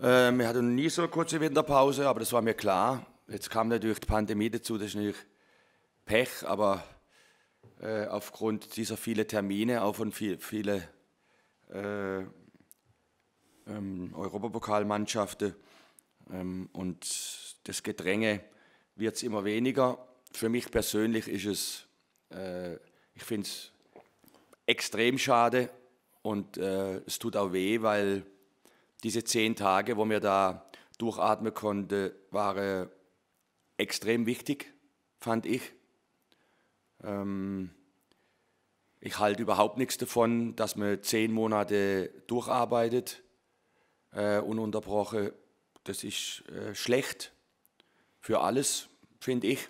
Ähm, wir hatten nie so eine kurze Winterpause, aber das war mir klar. Jetzt kam natürlich die Pandemie dazu, das ist natürlich Pech, aber äh, aufgrund dieser vielen Termine, auch von viel, vielen äh, ähm, Europapokalmannschaften ähm, und das Gedränge wird es immer weniger. Für mich persönlich ist es, äh, ich finde es extrem schade und äh, es tut auch weh, weil diese zehn Tage, wo mir da durchatmen konnte, waren extrem wichtig, fand ich. Ähm, ich halte überhaupt nichts davon, dass man zehn Monate durcharbeitet, äh, ununterbrochen. Das ist äh, schlecht für alles, finde ich.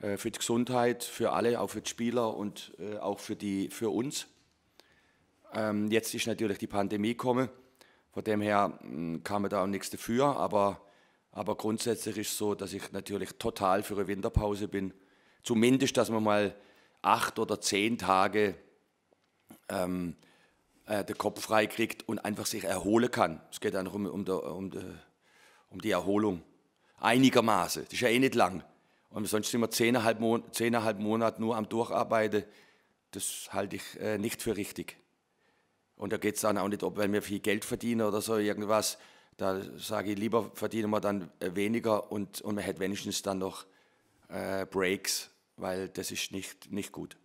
Äh, für die Gesundheit, für alle, auch für die Spieler und äh, auch für, die, für uns. Ähm, jetzt ist natürlich die Pandemie gekommen von dem her hm, kam mir da auch nichts dafür, aber, aber grundsätzlich ist es so, dass ich natürlich total für eine Winterpause bin. Zumindest, dass man mal acht oder zehn Tage ähm, äh, den Kopf frei kriegt und einfach sich erholen kann. Es geht einfach um, um, der, um, der, um die Erholung. Einigermaßen. Das ist ja eh nicht lang. Und sonst sind wir zehneinhalb, Mon zehneinhalb Monate nur am Durcharbeiten. Das halte ich äh, nicht für richtig. Und da geht es dann auch nicht, ob wenn wir viel Geld verdienen oder so irgendwas. Da sage ich, lieber verdienen wir dann äh, weniger und, und man hat wenigstens dann noch äh, Breaks, weil das ist nicht, nicht gut.